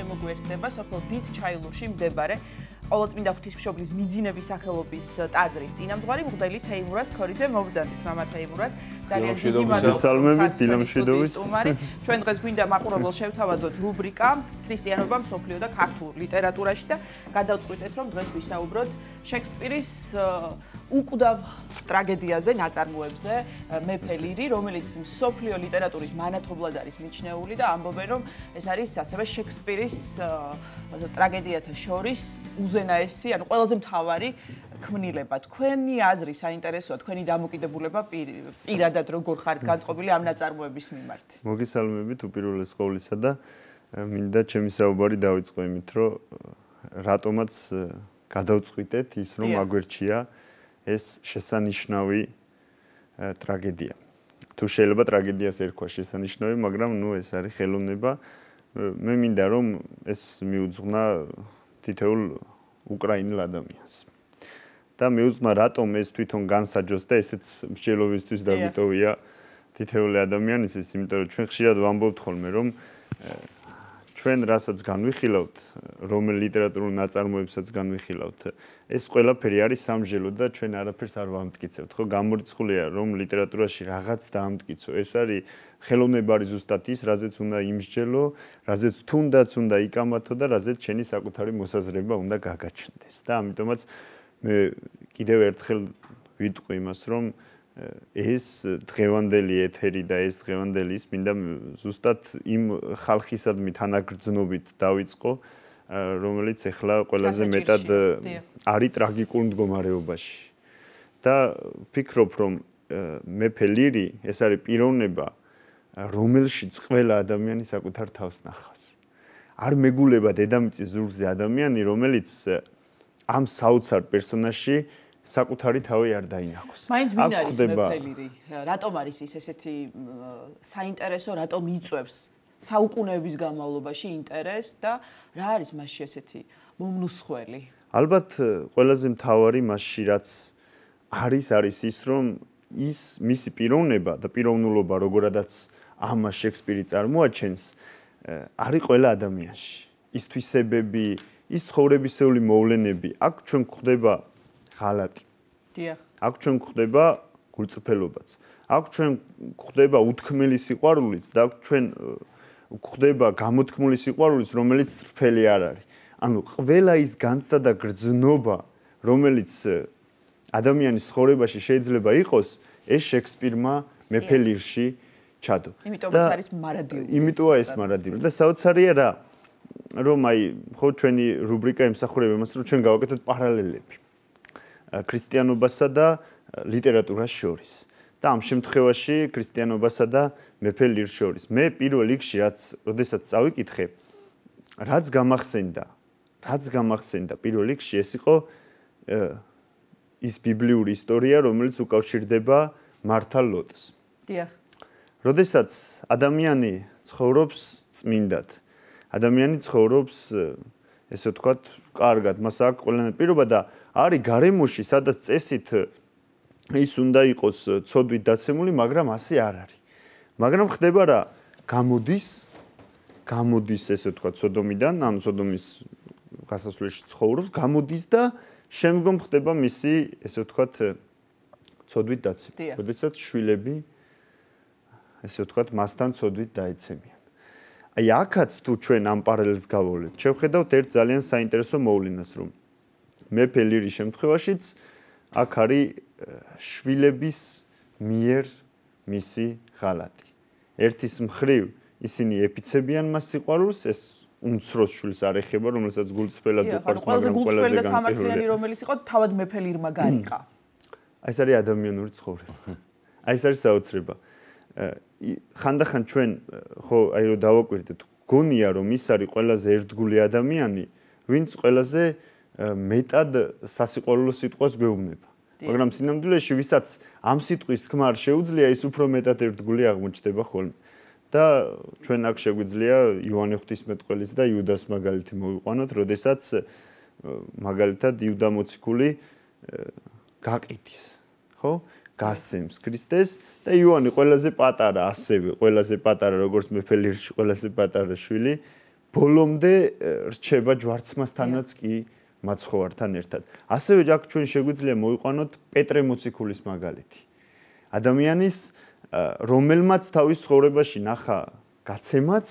შემოგვერთდება სოფელ დიდ ჩაილურში მდებარე ყოველწმინდა ღვთისმშობლის მიძინების სახელობის ტაძრის წინამძღვარი მღვდელი თეიმურას ქორიძე მოგძანდით მამა თეიმურას ძალიან დიდი მადლობა დინამშვიდობის სტუმარი ჩვენ დღეს გვინდა მაყურებელს შევთავაზოთ რუბრიკა ქრისტიანობა მსოფლიო და ქართულ ლიტერატურაში და გადავწყვიტეთ რომ დღეს ვისაუბროთ შექსპირის უკვდავ ტრაგედიაზე ნაწარმოებზე მეფელირი რომელიც მსოფლიო ლიტერატურის მანათობლად არის მიჩნეული და ამბობენ რომ ეს არის ასევე შექსპირის არის ტრაგედიათა შორის უზენაესი, ანუ ყველაზე მთავარი ქმნილება. თქვენი აზრი საინტერესოა, თქვენი დამოკიდებულება პირადად როგორ ხართ განწყობილი ამ ნაწარმოების მიმართ. მოგესალმებით უპირველეს ყოვლისა და მინდა ჩემი საუბარი დავიწყო იმით, რომ რატომაც გადავწყვიტეთ ის, რომ აგვერჩია ეს შესანიშნავი ტრაგედია. თუ შეიძლება ტრაგედიას ერქვა შესანიშნავი, მაგრამ ნუ ეს არის ხელოვნება მე მინდა რომ ეს მიუძღნა თითოეულ უკრაინელ ადამიანს. და მეუძღნა რატომ ეს თვითონ განსაჯოს და ესეც მსჯელობისთვის დაგიტოვია თითოეული ადამიანის ეს, იმიტომ რომ ჩვენ ხშირად ვამბობთ ხოლმე რომ ჩვენ რასაც განვიხილავთ, რომ ლიტერატურულ ნაწარმოებსაც განვიხილავთ, ეს ყველაფერი არის სამჟელო და ჩვენ არაფერს არ ვამტკიცებთ, ხო? გამორიცხულია, რომ ლიტერატურაში რაღაც დაამტკიცო. ეს არის ხელოვნება არის ზუსტად ის, რაზეც უნდა იმსჯელო, რაზეც თუნდაც უნდა იკამათო და რაზეც შენი საკუთარი მოსაზრება უნდა გაგაჩნდეს. და ამიტომაც მე კიდევ ერთხელ ვიტყვი იმას, რომ ეს დღევანდელი ეთერი და ეს დღევანდელი ის მინდა ზუსტად იმ ხალხისადმი თანაგრძნობით დაიწყო რომელიც ახლა ყველაზე მეტად არის ტრაგიკულ მდგომარეობაში და ფიქრობ რომ მეფე ლირი ეს არის პიროვნება რომელშიც ყველა ადამიანი საკუთარ თავს ნახავს არ მეგულება დედამიწის ზურგზე ადამიანი რომელიც ამ საოცარ პერსონაჟში საკუთარი თავი არ დაინახოს. მაინც მინ არის მეფელირი. რატომ არის ის ესეთი საინტერესო, რატომ იწევს საუკუნეების განმავლობაში ინტერეს და რა არის მასში ესეთი მომნუსხველი? ალბათ ყველაზე მთავარი მასში რაც არის არის ის რომ ის მისი პიროვნება და პიროვნულობა როგორადაც ამა შექსპირი წარმოაჩენს არის ყველა ადამიანში. ის თვისებები, ის ცხოვრებისეული მოვლენები, აქ ჩვენ გვხვდება ღალატი. დიახ. აქ ჩვენ გვხვდება გულწრფელობაც. აქ ჩვენ გვხვდება უთქმელი სიყვარულიც და აქ ჩვენ გვხვდება გამოთქმული სიყვარულიც, რომელიც წრფელი არ არის. ანუ ყველა ის განცდა და გრძნობა, რომელიც ადამიანის ცხოვრებაში შეიძლება იყოს, ეს შექსპირმა მეფელირში ჩადო. იმიტომაც არის მარადილი. იმიტომაა ეს მარადილი და საოცარია რა რომ აი ხო ჩვენი რუბრიკა იმსახურებ იმას რომ ჩვენ გავაკეთოთ პარალელები. აჰა. ქრისტიანობასა და ლიტერატურას შორის და ამ შემთხვევაში ქრისტიანობასა და მეფე ლირს შორის მე პირველ რიგში რაც ოდესაც წავიკითხე რაც გამახსენდა რაც გამახსენდა პირველ რიგში ეს იყო ის ბიბლიური ისტორია რომელიც უკავშირდება მართალ ლოტს დიახ როდესაც ადამიანი ცხოვრობს წმინდად ადამიანი ცხოვრობს ესე ვთქვათ კარგად მას აქვს ყველანაირი პირობა და არის გარემოში, სადაც წესით ის უნდა იყოს ცოდვით დაცემული, მაგრამ ასე არ არის. მაგრამ ხდება რა? გამოდის გამოდის ესე ვთქვა ცოდომიდან, ან ცოდომის გასასვლელში ცხოვრობს, გამოდის და შემდგომ ხდება მისი ესე ვთქვა ცოდვით დაცემა. როდესაც შვილები ესე ვთქვა მასთან ცოდვით დაეცემიან. აი, ახაც თუ ჩვენ ამ პარალელს გავოვლეთ, შევხედავთ ერთ ძალიან საინტერესო მოვლენას, რომ მეფე ლირის შემთხვევაშიც აქ არის შვილების მიერ მისი ღალატი. ერთის მხრივ ისინი ეფიცებიან მას სიყვარულს, ეს უმცროს შვილს არ ეხება, რომელსაც გულწრფელად უყარს მაგრამ ყველაზე გულწრფელი და სამართლიანი რომელიც იყო თავად მეფე ლირმა გაიყა. აი ეს არის ადამიანური ცხოვრება. აი ეს არის საოცრება. ხანდახან ჩვენ ხო აი რომ დავაკვირდეთ გონია რომ ის არის ყველაზე ერთგული ადამიანი, ვინც ყველაზე მეტად სასიყვარულო სიტყვას გვეუბნება. მაგრამ სინამდვილეში ვისაც ამ სიტყვის თქმარ შეუძლია, ის უფრო მეტად ერთგული აღმოჩნდება ხოლმე. და ჩვენ აქ შეგვიძლია იოანე ღვთისმეტყველის და იუდას მაგალითი მოვიყვანოთ, როდესაც მაგალითად იუდა მოციქული გაყიდის, ხო? გასცემს ქრისტეს და იოანე ყველაზე პატარა ასევე, ყველაზე პატარა როგორც მეფელირში ყველაზე პატარა შვილი ბოლომდე რჩება ჯვარცმასთანაც კი მაცხოვართან ერთად. ასევე ჯაკ ჩვენ შეგვიძლია მოიყვანოთ პეტრე მოციქულის მაგალითი. ადამიანის რომელმაც თავის ცხოვრებაში ნახა გაცემაც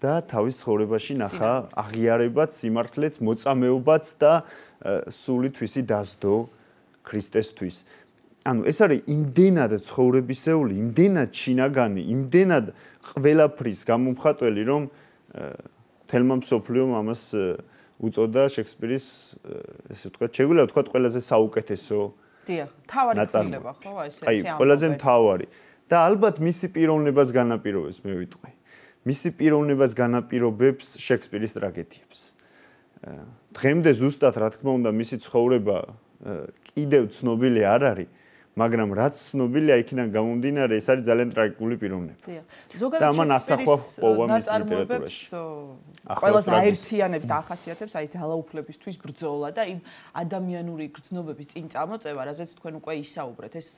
და თავის ცხოვრებაში ნახა აღიარებაც, სიმართლეც, მოწამეობაც და სული თვისი დასდო ქრისტესთვის. ანუ ეს არის იმდენად ცხოვრებისეული, იმდენად ჩინაგანი, იმდენად ყველაფრის გამომხატველი, რომ თელმა მსოფლიო ამას უწოდა შექსპირის ესე ვთქვა, შეგვიძლია ვთქვა ყველაზე საუკეთესო. დიახ, თავარი ქმნება, ხო, ესე ამბობენ. აი, ყველაზე მთავარი. და ალბათ მისი პიროვნებას განაპირობებს მე ვიტყვი. მისი პიროვნებას განაპირობებს შექსპირის ტრაგედიებს. დღემდე ზუსტად რა თქმა უნდა მისი ცხოვრება კიდევ ცნობილი არ არის. მაგრამ რაც ცნობილია იქიდან გამომდინარე ეს არის ძალიან ტრაგიკული პიროვნება. და ამან ასახვა პოვა მის ლიტერატურაში. ყველას აერთიანებს და ახასიათებს აი ძალაუფლებისთვის ბრძოლა და იმ ადამიანური გრძნობების წინ წამოწევა, რაზეც თქვენ უკვე ისაუბრეთ. ეს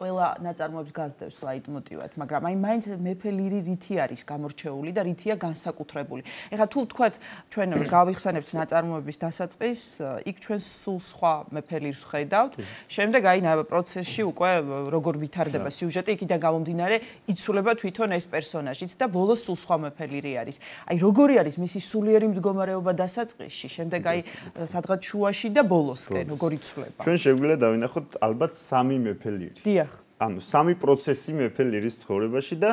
ყველა ნაწარმოებს გასდევს ლაიტ მოტივად, მაგრამ აი მაინც მეფე ლირი რითი არის გამორჩეული და რითია განსაკუთრებული. ეხლა თუ თქვათ ჩვენ გავიხსენებთ ნაწარმოების დასაწყის, იქ ჩვენ სულ სხვა მეფე ლირს ხედავთ. შემდეგ აი პროცესში ფილმში უკვე როგორ ვითარდება სიუჟეტი, იქიდან გამომდინარე, იცულება თვითონ ეს პერსონაჟიც და ბოლოს სულ სხვა მეფელი რე არის. აი როგორი არის მისი სულიერი მდგომარეობა დასაწყისში, შემდეგ აი სადღაც შუაში და ბოლოსკენ როგორ იცვლება. ჩვენ შეგვიძლია დავინახოთ ალბათ სამი მეფელი. დიახ. ანუ სამი პროცესი მეფელი რის ცხოვრებაში და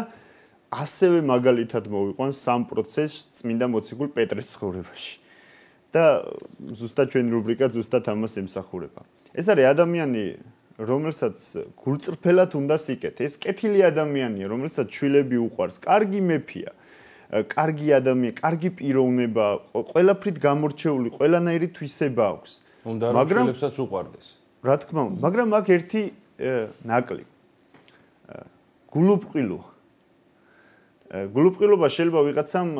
ასევე მაგალითად მოვიყვან სამ პროცესს წმინდა მოციქულ პეტრეს ცხოვრებაში. და ზუსტად ჩვენი რუბრიკა ზუსტად ამას ემსახურება. ეს არის ადამიანი რომელსაც გულწრფელად უნდა სიკეთ. ეს კეთილი ადამიანია, რომელსაც შვილები უყვარს, კარგი მეფია, კარგი ადამიანი, კარგი პიროვნება, ყველაფრით გამორჩეული, ყველანაირი თვისება აქვს. უნდა რომ შვილებსაც უყვარდეს. რა თქმა უნდა, მაგრამ აქ ერთი ნაკლი. გულუბყილო. გულუბყილობა შეიძლება ვიღაცამ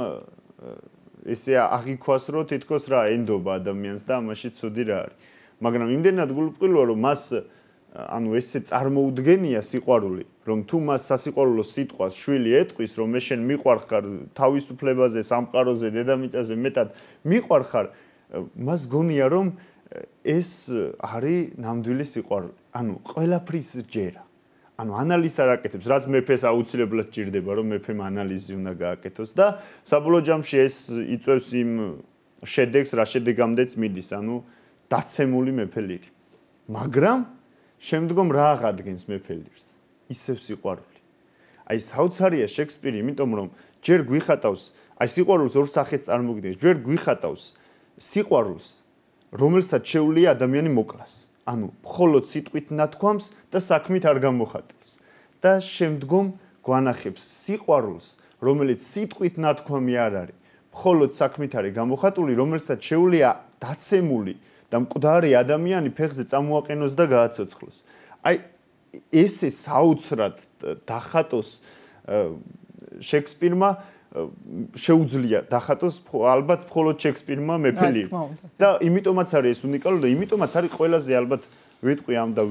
ესე აღიქواس რომ თითქოს რა ენდობა ადამიანს და ამაში ცუდი რა არის. მაგრამ იმდენად გულუბყილოა რომ მას ანუ ესე წარმოუდგენია სიყვარული, რომ თუ მას სასიყვარულო სიტყვას შვილი ეთყვის, რომ მე შენ მიყვარხარ თავისუფლებაზე, სამყაროზე, დედამიწაზე მეტად მიყვარხარ, მას გონია რომ ეს არის ნამდვილი სიყვარული. ანუ ყველაფრის ჯერა. ანუ ანალიზს არ აკეთებს, რაც მეფეს აუცილებლად ჭირდება, რომ მეფემ ანალიზი უნდა გააკეთოს და საბოლოო ჯამში ეს იწევს იმ შედეგს, რა შედეგამდეც მიდის, ანუ დაცემული მეფე ლირი. მაგრამ შემდგომ რა აღადგენს მეფელირს ისევ სიყვარული აი საოცარია შექსპირი იმიტომ რომ ჯერ გვიხატავს აი სიყვარულს ორ სახეს წარმოგიდგენს ჯერ გვიხატავს სიყვარულს რომელსაც შეუ ល ია ადამიანი მოკლას ანუ მხოლოდ სიტყვით ნათქვამს და საქმით არ გამოხატავს და შემდგომ გვანახებს სიყვარულს რომელიც სიტყვით ნათქვამი არ არის მხოლოდ საქმით არის გამოხატული რომელსაც შეუ ល ია დაცემული და მკვდარი ადამიანი ფეხზე წამოაყენოს და გააცოცხლოს. აი ესე საოცრად დახატოს შექსპირმა შეუძლია დახატოს ალბათ მხოლოდ შექსპირმა მეფელი. და იმიტომაც არის ეს უნიკალური და იმიტომაც არის ყველაზე ალბათ ვიტყვი ამ და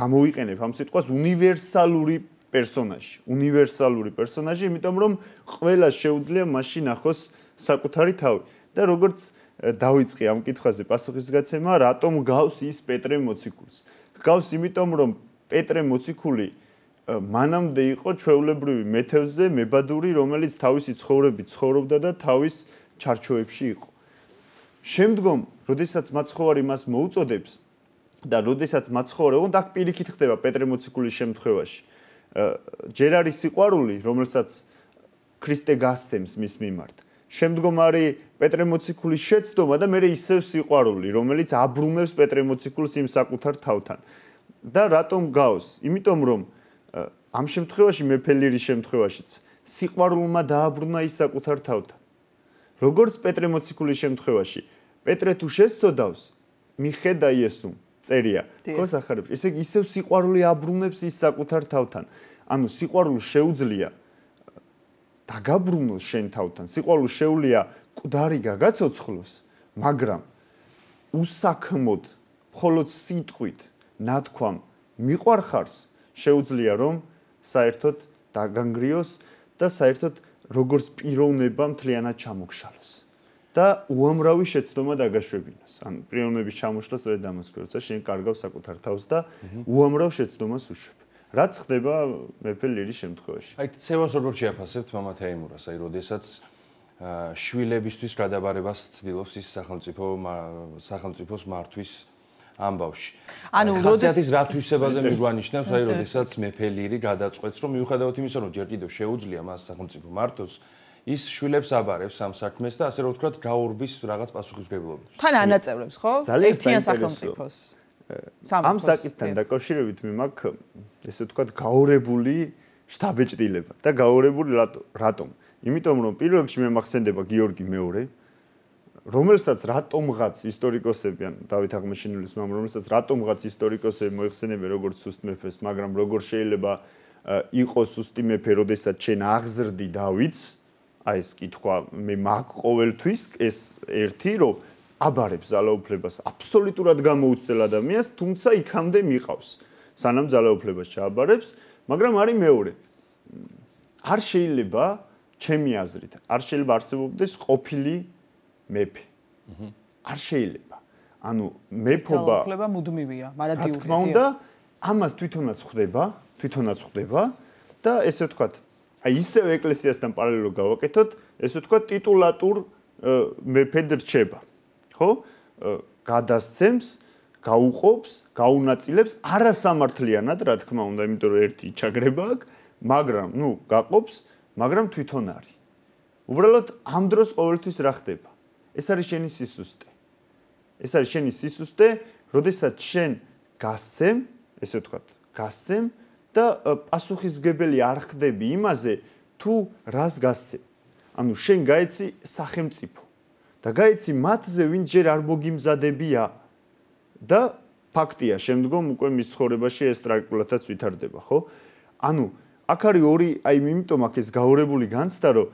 გამოვიყენებ ამ სიტყვას უნივერსალური პერსონაჟი, უნივერსალური პერსონაჟი, იმიტომ რომ ყველა შეუძლია მაშინ ახოს საკუთარი თავი. და როგორც დავიწყე ამ კითხვაზე პასუხისგაცემა, რატომ გავს ის პეტრე მოციქულს? გავს იმიტომ, რომ პეტრე მოციქული მანამდე იყო ჩვეულებრივი მეთევზე, მებადური, რომელიც თავისი ცხოვრებით ცხოვრობდა და თავის ჩარჩოებში იყო. შემდგომ, როდესაც მაცხოვარი მას მოუწოდებს და როდესაც მაცხოვარი უნდა აქ პირიქით ხდება პეტრე მოციქულის შემთხვევაში, ჯერ არის სიყვარული, რომელსაც ქრისტე გასცემს მის მიმართ. შემდგომარი პეტრე მოციქულის შეცდომა და მე ისევ სიყვარული, რომელიც აბრუნებს პეტრე მოციქულს იმ საკუთარ თავთან. და რატომ გავს? იმიტომ რომ ამ შემთხვევაში მეფელირის შემთხვევაშიც სიყვარულმა დააბრუნა ის საკუთარ თავთან. როგორც პეტრე მოციქულის შემთხვევაში, პეტრე თუ შეცოდავს, მიხედა იესუმ წერია. ხო სახარებს, ესე იგი ისევ სიყვარული აბრუნებს ის საკუთარ თავთან. ანუ სიყვარულს შეუძლია დაგაბრუნოს შენ თავთან. სიყვალულ შეუ ល ია კვდარი გაგაცოცხლოს, მაგრამ უსაქმოდ, მხოლოდ სიტყვით ნათქვამ მიყარხარს შეუძლია რომ საერთოდ დაგანგრიოს და საერთოდ როგორც პიროვნება მთლიანად ჩამოქშალოს და უამრავი შეცდომა დაგაშვებინოს. ან პიროვნების ჩამოშლას ვერ დამოსკვიროთ, შენ კარგავ საკუთარ თავს და უამრავ შეცდომას უშვებ. რაც ხდება მეფე ლირის შემთხვევაში. აი, ცევას როგორ შეაფასებთ მამა თეიმურას? აი, როდესაც შვილებისთვის გადაბარებას ცდილობს ის სახელმწიფო სახელმწიფოს მართვის ამბავში. ანუ როდესაც რათვისებაზე მიგვანიშნავს, აი, როდესაც მეფე ლირი გადაწყვეტს, რომ მიუხედავად იმისა, რომ ჯერ კიდევ შეუძლია მას სახელმწიფო მართოს, ის შვილებს აბარებს ამ საქმეს და ასე რომ ვთქვათ, გაურბის რაღაც პასუხისგებლობა. თან ანაწევრებს, ხო? ერთიან სახელმწიფოს. ამ საკითხთან დაკავშირებით მიმაქ ესე ვთქვათ გაურებული შტაბეჭდილება და გაურებული რატომ? იმიტომ რომ პირველ რიგში მე მახსენდება გიორგი მეორე რომელსაც რატომღაც ისტორიკოსები ან დავით აღმაშენებლის მამ რომელსაც რატომღაც ისტორიკოსები მოიხსენებენ როგორც სუსტ მეფეს, მაგრამ როგორ შეიძლება იყოს სუსტი მეფე, როდესაც ჩვენ აღზრდი დავითს აი ეს კითხვა მე მაგ ყოველთვის ეს ერთი რომ აბარებს ძალაუფლებას აბსოლუტურად გამოუცდელ ადამიანს, თუმცა იქამდე მიყავს. სანამ ძალაუფლებას ჩააბარებს, მაგრამ არის მეორე. არ შეიძლება ჩემი აზრით, არ შეიძლება არსებობდეს ყოფილი მეფე. არ შეიძლება. ანუ მეფობა ძალაუფლება მუდმივია, მარადიულია. რა თქმა უნდა, ამას თვითონაც ხდება, თვითონაც ხდება და ესე ვთქვა, აი ისევ ეკლესიასთან პარალელურად გავაკეთოთ, ესე ვთქვა ტიტულატურ მეფედ რჩება. ხო? გადასცემს, გაუყობს, გაუნაწილებს არასამართლიანად, რა თქმა უნდა, იმიტომ რომ ერთი ჩაგრება აქვს, მაგრამ, ну, გაყობს, მაგრამ თვითონ არის. უბრალოდ ამ დროს ყოველთვის რა ხდება? ეს არის შენი სისუსტე. ეს არის შენი სისუსტე, როდესაც შენ გასცემ, ესე ვთქვათ, გასცემ და პასუხისგებელი არ ხდები იმაზე, თუ რას გასცემ. ანუ შენ გაიცი სახელმწიფო. და გაიცი მათზე ვინ ჯერ არ მოგიმზადებია და ფაქტია შემდგომ უკვე მის ცხოვრებაში ეს ტრაგიკულადაც ვითარდება ხო ანუ აქ არის ორი აი იმიტომ აქ ეს გაურებული განცდა რომ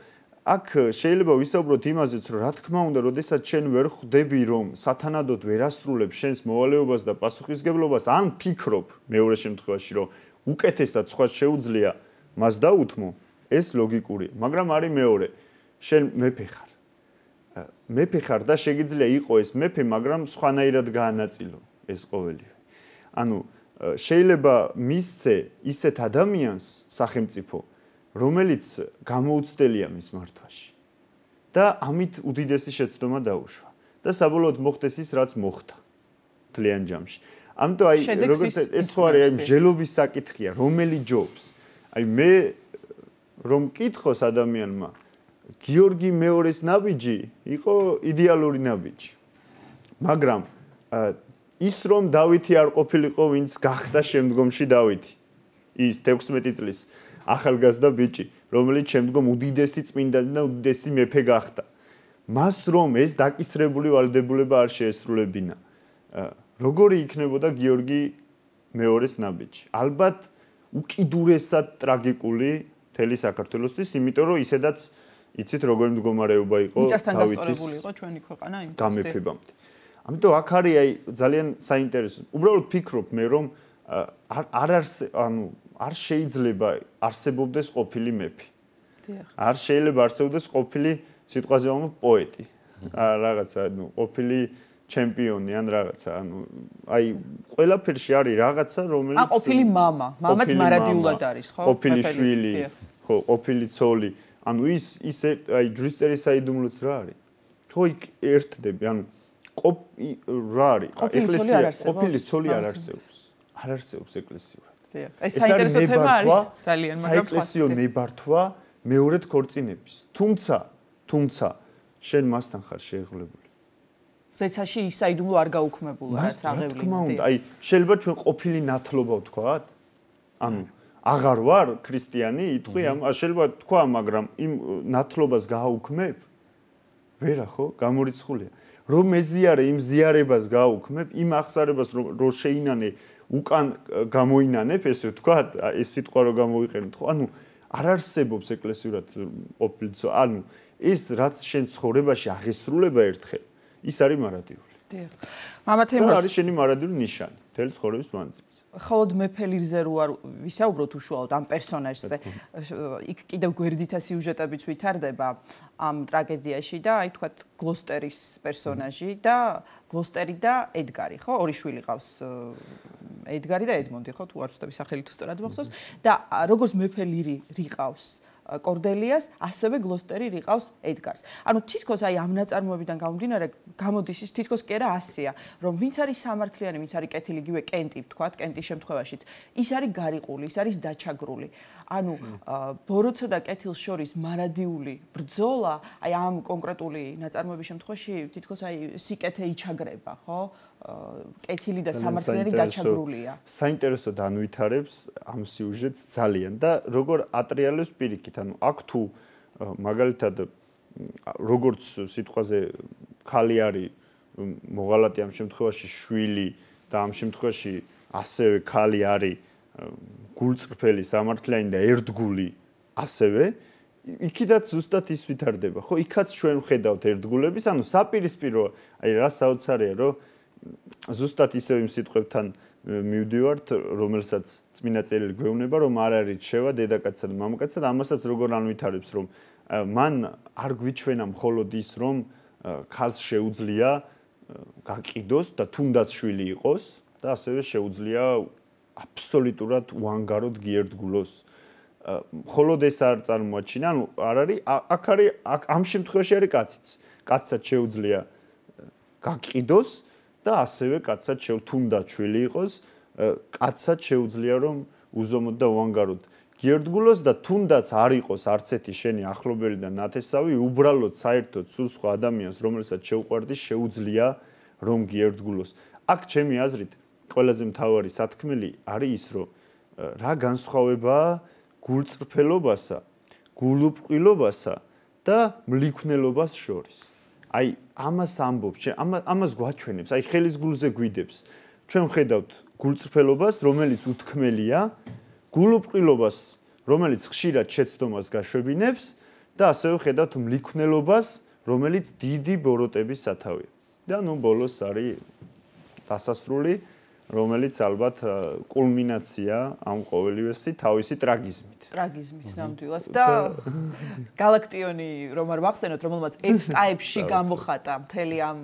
აქ შეიძლება ვისაუბროთ იმაზეც რომ რა თქმა უნდა როდესაც შენ ვერ ხვდები რომ სათანადოდ ვერასრულებ შენს მოვალეობას და პასუხისგებლობას ან ფიქრობ მეორე შემთხვევაში რომ უკეთესად სხვა შეუძლია მას დაუთმო ეს ლოგიკური მაგრამ არის მეორე შენ მეფე ხარ მეფე ხარ და შეიძლება იყოს ეს მეფე, მაგრამ სხვანაირად განაწილო ეს ყოველივე. ანუ შეიძლება მისცე ისეთ ადამიანს სახელმწიფო, რომელიც გამოუცდელია მის მართვაში და ამით უდიდესი შეცდომა დაუშვა და საბოლოოდ მოხდეს ის, რაც მოხდა თლიან ჯამში. ამიტომ აი როგორც ეს ხო არის ჯელობის საკითხია, რომელი ჯობს? აი მე რომ მკითხოს ადამიანმა, გიორგი მეორეს ნაბიჯი იყო იდეალური ნაბიჯი. მაგრამ ის რომ დავითი არ ყოფილიყო ვინც გახდა შემდგომში დავითი ის 16 წლის ახალგაზრდა ბიჭი რომელიც შემდგომ უდიდესი წმინდა და უდიდესი მეფე გახდა მას რომ ეს დაკისრებული valdebuleba არ შეესრულებინა როგორი იქნებოდა გიორგი მეორეს ნაბიჯი ალბათ უკიდურესად ტრაგიკული თელი საქართველოსთვის იმიტომ რომ ისედაც იცით როგორი მდგომარეობა იყო თავიდან გასწორებული იყო ჩვენი ქვეყანა იმ გამეფებამდე ამიტომ აქ არის აი ძალიან საინტერესო უბრალოდ ფიქრობ მე რომ არ არ ანუ არ შეიძლება არსებობდეს ყოფილი მეფი დიახ არ შეიძლება არსებობდეს ყოფილი სიტყვაზე ამ პოეტი რაღაცა ანუ ყოფილი ჩემპიონი ან რაღაცა ანუ აი ყველაფერში არის რაღაცა რომელიც ა ყოფილი мама მამაც მარადიულად არის ხო ყოფილი შვილი ხო ყოფილი ძოლი ანუ ის ისე აი ჯვრის წერი საიდუმლოც რა არის? თუ იქ ერთდები, ანუ ყოფ რა არის? ეკლესია ყოფილი ცოლი არ არსებობს. არ არსებობს ეკლესია. ეს საინტერესო თემა არის ძალიან, მაგრამ საეკლესიო ნებართვა მეორედ ქორწინების. თუმცა, თუმცა შენ მასთან ხარ შეეღლებული. ზეცაში ის საიდუმლო არ გაუქმებულა რაც აღევლინდი. რა თქმა უნდა, აი შეიძლება ჩვენ ყოფილი ნათლობა ვთქვა? ანუ აღარ ვარ ქრისტიანი, იტყვი ამ შეიძლება თქვა, მაგრამ იმ ნათლობას გააუქმებ? ვერა ხო, გამორიცხულია. რომ მეზიარე იმ ზიარებას გააუქმებ, იმ აღსარებას რომ რო შეინანე უკან გამოინანებ, ესე თქვა, ეს სიტყვა რო გამოიყენოთ, ხო? ანუ არ არსებობს ეკლესიურად ოფილცო, ანუ ის რაც შენ ცხოვრებაში აღესრულება ერთხელ, ის არის მარადიული. დიახ. მამა თემას არის შენი მარადიული ნიშანი. მთელი ცხოვრების მანძილზე. ხოლოდ მეფელირზე რო არ ვისაუბროთ უშუალოდ ამ პერსონაჟზე. იქ კიდევ გვერდითა სიუჟეტებიც ვითარდება ამ ტრაგედიაში და აი თქვათ გლოსტერის პერსონაჟი და გლოსტერი და ედგარი, ხო? ორი შვილი ყავს ედგარი და ედმონდი, ხო? თუ არ ვცდები სახელით უსწრად მოხსოვს და როგორც მეფელირი რიყავს კორდელიას, ასევე გლოსტერი რიყავს ედგარს. ანუ თითქოს აი ამ ნაწარმოებიდან გამომდინარე, გამოდის ის თითქოს კი რა ასია, რომ ვინც არის სამართლიანი, ვინც არის კეთილი, იგივე კენტი, ვთქვათ, კენტის შემთხვევაშიც, ის არის გარიყული, ის არის დაჩაგრული. ანუ ბოროცო და კეთილს შორის მარადიული ბრძოლა, აი ამ კონკრეტული ნაწარმოების შემთხვევაში თითქოს აი სიკეთე იჩაგრება, ხო? კეთილი და სამართლიანი დაჩაგრულია. საინტერესო დანვითარებს ამ სიუჟეტს ძალიან და როგორ ატრიალებს პირიქით, ანუ აქ თუ მაგალითად როგორც სიტყვაზე ქალი არის მოღალატე ამ შემთხვევაში შვილი და ამ შემთხვევაში ასევე ქალი არის გულწრფელი სამართლიანი და ერთგული ასევე იქიდაც ზუსტად ის ვითარდება ხო იქაც ჩვენ ვხედავთ ერთგულების ანუ საპირისპირო აი რა საოცარია რომ ზუსტად ისევ იმ სიტყვებთან მივდივართ, რომელსაც წმინდა წერილი გვეუბნება, რომ არ არის შევა დედაკაცსა და მამაკაცსა და ამასაც როგორ ანვითარებს, რომ მან არ გვიჩვენა მხოლოდ ის, რომ ქალს შეუძლია გაკიდოს და თუნდაც შვილი იყოს და ასევე შეუძლია აბსოლუტურად უანგაროდ გიერდგულოს. მხოლოდ ეს არ წარმოაჩინა, ანუ არ არის აქ არის ამ შემთხვევაში არის კაციც. კაცსაც შეუძლია გაკიდოს და ასევე კაცსაც შეუ თუნდა ჩვილი იყოს კაცსაც შეუძლია რომ უზომოდ და უანგაროდ გერდგულოს და თუნდაც არ იყოს არც ერთი შენი ახლობელი და ნათესავი უბრალოდ საერთოდ სულ სხვა ადამიანს რომელსაც შეუყვარდი შეუძლია რომ გერდგულოს აქ ჩემი აზრით ყველაზე მთავარი სათქმელი არის ის რომ რა განსხვავება გულწრფელობასა გულუბყილობასა და მლიქნელობას შორის აი ამას ამბობს ჩვენ ამას გვაჩვენებს აი ხელისგულზე გვიდებს ჩვენ ხედავთ გულწრფელობას რომელიც უთქმელია გულუპყილობას რომელიც ხშირად შეცდომას გაშვებინებს და ასევე ხედავთ მლიქნელობას რომელიც დიდი ბოროტების სათავეა და ნუ ბოლოს არის დასასრული რომელიც ალბათ კულმინაცია ამ ყოველივესი თავისი ტრაგიზმით. ტრაგიზმით ნამდვილად და გალაქტიონი რომ არ ვახსენოთ, რომელმაც ერთ ტაიპში გამოხატა მთელი ამ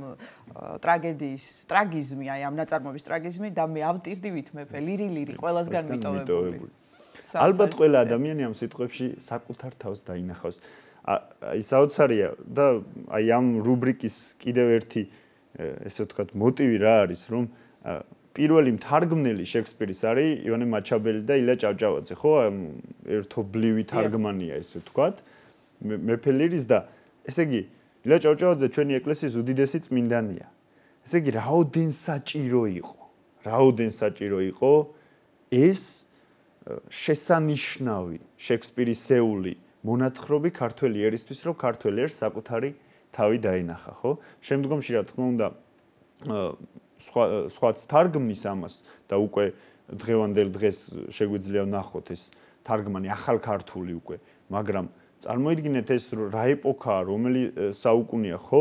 ტრაგედიის ტრაგიზმი, აი ამ ნაწარმოების ტრაგიზმი და მე ავტირდი ვითმე ლირი ლირი ყველასგან მიტოვებული. ალბათ ყველა ადამიანი ამ სიტყვებში საკუთარ თავს დაინახავს. აი საოცარია და აი ამ რუბრიკის კიდევ ერთი ესე ვთქვათ, მოტივი რა არის, რომ პირველი მთარგმნელი შექსპირის არის ივანე მაჩაბელი და ილია ჭავჭავაძე, ხო? ერთობლივი თარგმანია ესე ვთქვათ. მეფელირის და ესე იგი ილია ჭავჭავაძე ჩვენი ეკლესიის უდიდესი წმინდანია. ესე იგი რაოდენ საჭირო იყო? რაოდენ საჭირო იყო ეს შესანიშნავი შექსპირისეული მონათხრობი ქართველი ერისთვის, რომ ქართველი ერს საკუთარი თავი დაინახა, ხო? შემდგომში რა თქმა უნდა სხვა სხვაც თარგმნის ამას და უკვე დღევანდელ დღეს შეგვიძლია ნახოთ ეს თარგმანი ახალ ქართული უკვე, მაგრამ წარმოიდგინეთ ეს რა ეპოქაა, რომელი საუკუნეა, ხო?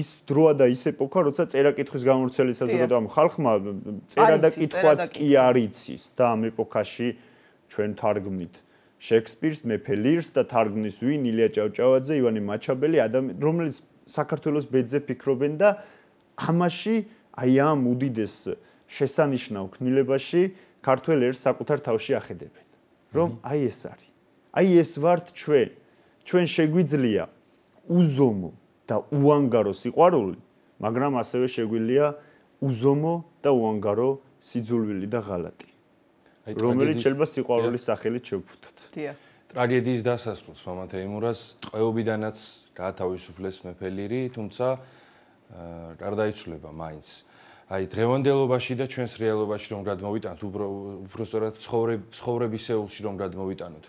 ის დროა და ის ეპოქა, როცა წერა-კითხვის გამორჩელი საზოგადოება ხალხმა წერა და კითხვაც კი არ იცის და ამ ეპოქაში ჩვენ თარგმნით შექსპირს, მეფე ლირს და თარგმნის ვინ ილია ჭავჭავაძე, ივანე მაჩაბელი, ადამიან რომელიც საქართველოს ბედზე ფიქრობენ და ამაში აი ამ უდიდეს შესანიშნავ კნილებაში ქართველ ერთ საკუთარ თავში ახედებენ რომ აი ეს არის აი ეს ვართ ჩვენ ჩვენ შეგვიძლია უზომო და უანგარო სიყვარული მაგრამ ასევე შეგვიძლია უზომო და უანგარო სიძულვილი და ღალატი რომელიც შეიძლება სიყვარულის სახელით შეფუთოთ ტრაგედიის დასასრულს მამა თეიმურას ტყვეობიდანაც გათავისუფლეს მეფელირი თუმცა გარდაიცვლება მაინც. აი დღევანდელობაში და ჩვენს რეალობაში რომ გადმოვიტანოთ, უფრო სწორად ცხოვრებისეულში რომ გადმოვიტანოთ.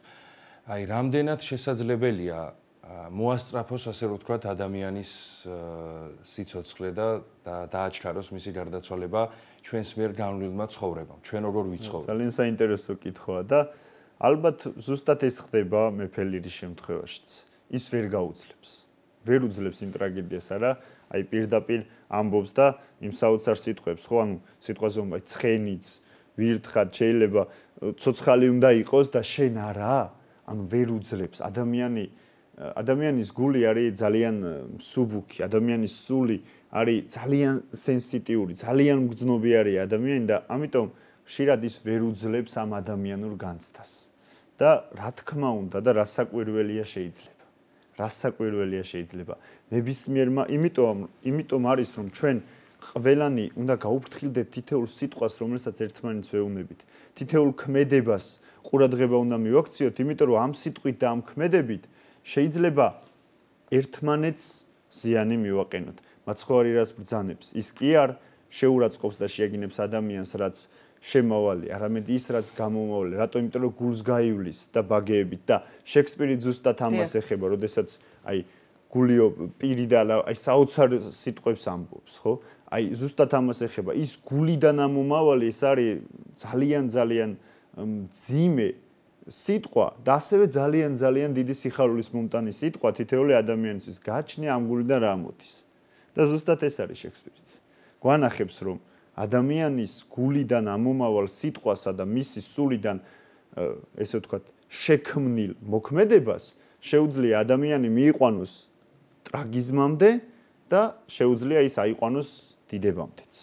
აი რამდენად შესაძლებელია მოასწრაფოს ასე რომ ვთქვათ ადამიანის სიცოცხლე და დააჩქაროს მისი გარდაცვალება ჩვენს მიერ განვლილმა ცხოვრებამ. ჩვენ როგორ ვიცხოვრობთ? ძალიან საინტერესო კითხვაა და ალბათ ზუსტად ეს ხდება მეფელირის შემთხვევაშიც. ის ვერ გაუძლებს. ვერ უძლებს იმ ტრაგედიას, არა აი პირდაპირ ამბობს და იმ საოცარ სიტყვებს ხო ანუ სიტყვაზე უნდა ცხენიც ვირთხად შეიძლება ცოცხალი უნდა იყოს და შენ არა ანუ ვერ უძლებს ადამიანი ადამიანის გული არის ძალიან მსუბუქი ადამიანის სული არის ძალიან სენსიტიური ძალიან მგზნობიარე ადამიანი და ამიტომ შეიძლება ის ვერ უძლებს ამ ადამიანურ განცდას და რა თქმა უნდა და რასაკვირველია შეიძლება რასაკვირველია შეიძლება ნებისმიერმა, იმიტომ იმიტომ არის რომ ჩვენ ყველანი უნდა გაუფრთხილდეთ თითეულ სიტყვას, რომელსაც ერთმანეთს ვეუბნებით. თითეულ ქმედებას ყურადღება უნდა მივაქციოთ, იმიტომ რომ ამ სიტყვით და ამ ქმედებით შეიძლება ერთმანეთს ზიანი მივაყენოთ. მაცხოვარი რას ბრძანებს? ის კი არ შეურაცხყოფს და შეგინებს ადამიანს, რაც შემოვალი, არამედ ის რაც გამომავალი, რატო იმიტომ რომ გულს გაივლის და ბაგეებით და შექსპირი ზუსტად ამას ეხება, როდესაც აი გულიო პირი და აი საოცარ სიტყვებს ამბობს, ხო? აი ზუსტად ამას ეხება. ის გულიდან ამომავალი ეს არის ძალიან ძალიან ძიმე სიტყვა და ასევე ძალიან ძალიან დიდი სიხარულის მომტანი სიტყვა თითოეული ადამიანისთვის გაჩნია ამ გულიდან რა მოდის. და ზუსტად ეს არის შექსპირიც. გვანახებს რომ ადამიანის გულიდან ამომავალ სიტყვასა და მისი სულიდან ესე ვთქვათ შექმნილ მოქმედებას შეუძლია ადამიანი მიიყვანოს ტრაგიზმამდე და შეუძლია ის აიყვანოს დიდებამდეც.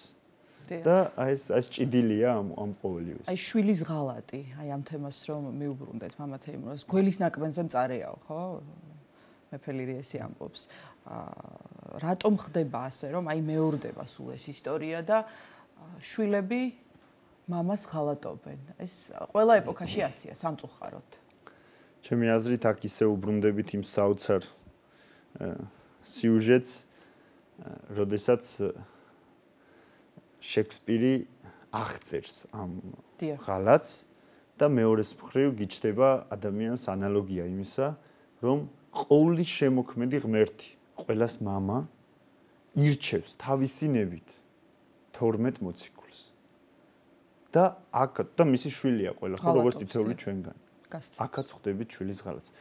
და აი ეს ეს ჭიდილია ამ ამ ყოველივეს. აი შვილის ღალატი, აი ამ თემას რომ მეუბრუნდეთ мама თემას, გველის ნაკბენზე მწარეაო, ხო? მეფელირი ესე ამბობს. აა რატომ ხდება ასე, რომ აი მეორდება სულ ეს ისტორია და შვილები мамას ღალატობენ. ეს ყველა ეპოქაში ასეა სამწუხაროდ. ჩემი აზრით აქ ისე უბრუნდებით იმ საოცარ სიუჟეტს როდესაც შექსპირი აღწერს ამ ღალატს და მეორეს მხრივ გიჩდება ადამიანს ანალოგია იმისა, რომ ყოვლი შემოქმედი ღმერთი, ყოველას мама ირჩევს თავისი ნებით 12 მოციქულს. და აქ და მისი შვილია ყოლა, როგორც თითოეული ჩვენგან. აქაც ხვდებით შვილის ღალატს.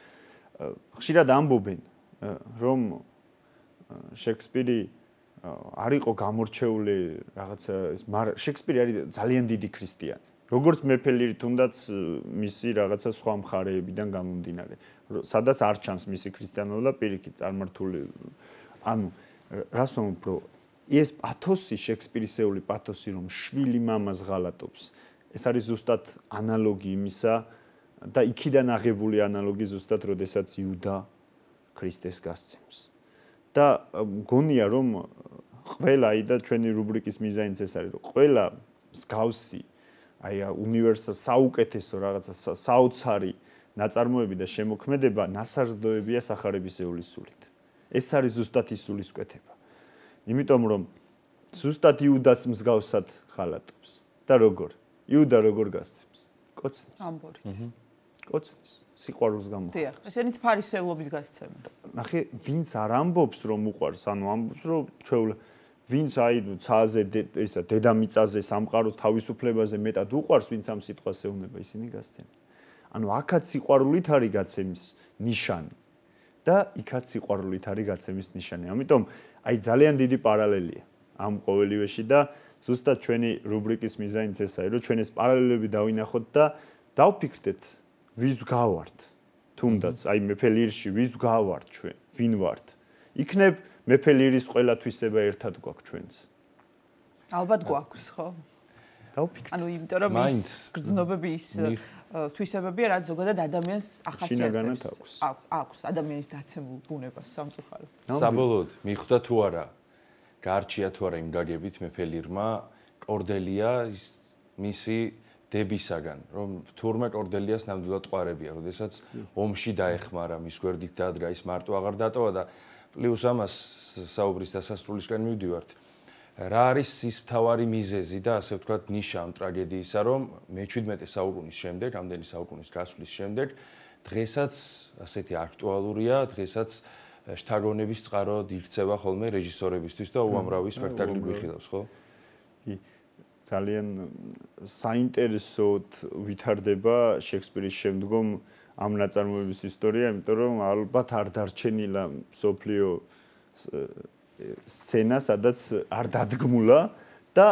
ხშირად ამბობენ, რომ შექსპირი არ იყო გამორჩეული რაღაც ეს მაგრამ შექსპირი არის ძალიან დიდი ქრისტიანი როგორც მეფელი თუნდაც მისი რაღაცა სხვა მხარეებიდან გამომდინარე სადაც არ ჩანს მისი ქრისტიანობა და პირიქით წარმართული ანუ რას უფრო ეს პათოსი შექსპირისეული პათოსი რომ შვილი მამას ღალატობს ეს არის ზუსტად ანალოგი იმისა და იქიდან აღებული ანალოგი ზუსტად როდესაც იუდა ქრისტეს გასცემს. და გონია რომ ყველაი და ჩვენი რუბრიკის მიზანიც ეს არის რომ ყველა მსგავსი აი უნივერსალ საუკეთესო რაღაცა საოცარი ნაწარმოები და შემოქმედება ნასარდოებია сахарებისეული სულით. ეს არის ზუსტად ის სულისკვეთება. იმიტომ რომ ზუსტად იუდას მსგავსად ხალატობს და როგორ? იუდა როგორ გასცემს? კოცნის. ამბორით. კოცნის. სიყვარულს გამო. დიახ, ესენიც ფარისეულობის გასცემა. ნახე, ვინც არ ამბობს, რომ უყვარს, ანუ ამბობს, რომ ჩვეულ ვინც აი ცაზე ესა დედამიწაზე სამყაროს თავისუფლებაზე მეტად უყვარს, ვინც ამ სიტყვას ეუნება, ისინი გასცემა. ანუ აქაც სიყვარულით არის გაცემის ნიშანი და იქაც სიყვარულით არის გაცემის ნიშანი. ამიტომ აი ძალიან დიდი პარალელია ამ ყოველივეში და ზუსტად ჩვენი რუბრიკის მიზანიც ესაა, რომ ჩვენ ეს პარალელები დავინახოთ და დავფიქრდეთ, ვის გავართ? თუმდაც აი მეფელირში ვის გავართ ჩვენ? ვინ ვართ? იქნებ მეფელირის ყოლათვისება ერთად გვაქვს ჩვენს. ალბათ გვაქვს, ხო? დაუფიქრეთ. ანუ იმიტომ რომ ის გრძნობები ის თვისებებია, რაც ზოგადად ადამიანს ახასიათებს. აქვს, აქვს ადამიანის დაცემულ ბუნებას სამწუხაროდ. საბოლოოდ მიხვდა თუ არა გარჩია თუ არა იმ გაგებით მეფელირმა კორდელია ის მისი დებისაგან, რომ თურმე კორდელიას ნამდვილად ყარებია, როდესაც ომში დაეხმარა, მის გვერდით დადგა, ის მარტო აღარ დატოვა და პლუს ამას საუბრის დასასრულისკენ მივდივართ. რა არის ის მთავარი მიზეზი და ასე ვთქვათ, ნიშა ამ ტრაგედიისა, რომ მე-17 საუკუნის შემდეგ, ამდენი საუკუნის გასვლის შემდეგ, დღესაც ასეთი აქტუალურია, დღესაც შტაგონების წყარო იქცევა ხოლმე რეჟისორებისთვის და უამრავი სპექტაკლი გვიხილავს, ხო? კი. ძალიან საინტერესოდ ვითარდება შექსპირის შემდგომ ამ ნაწარმოების ისტორია, იმიტომ რომ ალბათ არ დარჩენილა სოფლიო სცენა, სადაც არ დადგმულა და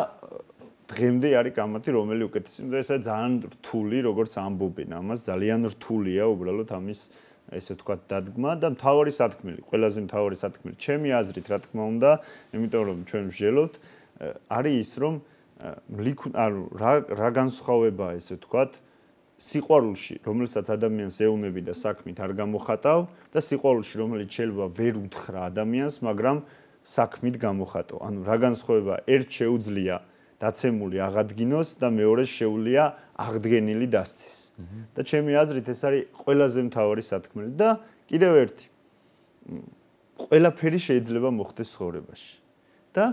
დღემდე არის გამათი, რომელი უკეთესია. იმიტომ ესე ძალიან რთული, როგორც ამბობენ, ამას ძალიან რთულია უბრალოდ ამის ესე თქვა დადგმა და მთავარი სათქმელი, ყველაზე მთავარი სათქმელი, ჩემი აზრით, რა თქმა უნდა, იმიტომ რომ ჩვენ ვჟელოთ, არის ის, რომ მლიქ ანუ რა რა განსხვავებაა ესე ვთქვათ სიყვარულში, რომელსაც ადამიანს ეუნები და საქმით არ გამოხატავ და სიყვარულში, რომელიც შეიძლება ვერ უთხრა ადამიანს, მაგრამ საქმით გამოხატო. ანუ რა განსხვავება? ერთ შეუძლია დაცემული აღადგინოს და მეორე შეუძლია აღდგენილი დასცეს. და ჩემი აზრით ეს არის ყველაზე მთავარი სათქმელი და კიდევ ერთი. ყველაფერი შეიძლება მოხდეს ხოვრებაში. და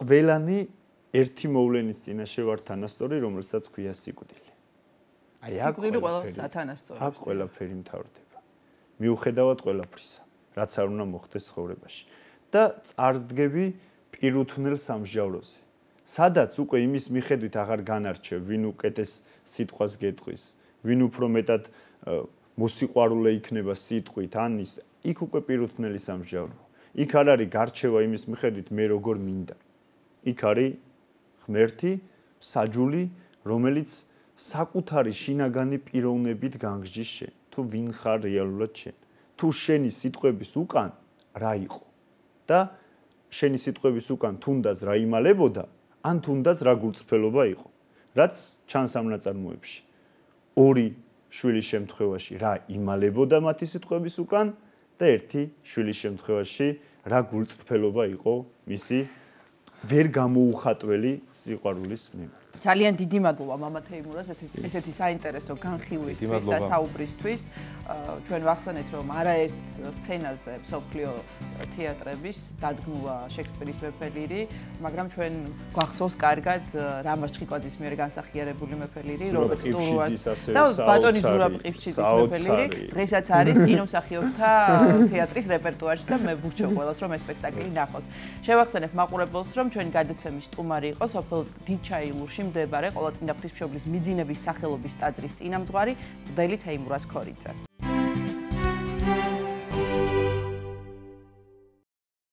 ყველანი ერთი მოვლენის წინაშე ვარ თანასწორი, რომელსაც ქვია სიკვდილი. აი სიკვდილი ყოველთვის ათანასწორი. აქ ყველაფერი მთავრდება. მიუხედავად ყველაფრისა, რაც არ უნდა მოხდეს ცხოვრებაში. და წარდგები პირუთნელ სამსჯავროზე. სადაც უკვე იმის მიხედვით აღარ განარჩევ ვინ უკეთეს სიტყვას გეტყვის, ვინ უფრო მეტად მოსიყვარულე იქნება სიტყვით, ან ის იქ უკვე პირუთნელი სამსჯავროა. იქ არ არის გარჩევა იმის მიხედვით მე როგორ მინდა. იქ არის ღმერთი საჯული რომელიც საკუთარი შინაგანი პიროვნებით განგჯის შენ თუ ვინ ხარ რეალურად შენ თუ შენი სიტყვების უკან რა იყო და შენი სიტყვების უკან თუნდაც რა იმალებოდა ან თუნდაც რა გულწრფელობა იყო რაც ჩანს ამ ნაწარმოებში ორი შვილის შემთხვევაში რა იმალებოდა მათი სიტყვების უკან და ერთი შვილის შემთხვევაში რა გულწრფელობა იყო მისი ვერ გამოუხატველი სიყვარულის მიმართ. ძალიან დიდი მადლობა мама თეიმურას ესეთი ესეთი საინტერესო განხილვისთვის და საუბრისთვის. ჩვენ ვახსენეთ, რომ არაერთ სცენაზე სოფლიო თეატრების დადგმულა შექსპირის მეფელირი, მაგრამ ჩვენ გვახსოვს კარგად რამაზ ჩიკოძის მიერ განსახიერებული მეფელირი, რობერტ სტურვას და ბატონი ზურაბ ყიფჩიძის მეფელირი, დღესაც არის კინომსახიობთა თეატრის რეპერტუარში და მე ვურჩევ ყველას, რომ ეს სპექტაკლი ნახოს. შევახსენებ მაყურებელს, რომ ჩვენი გადაცემის სტუმარი იყო სოფელ დიჩაილურში მდებარე ყოველწინა ღვთისმშობლის მიძინების სახელობის ტაძრის წინამძღვარი ღდელი თეიმურას ქორიძე.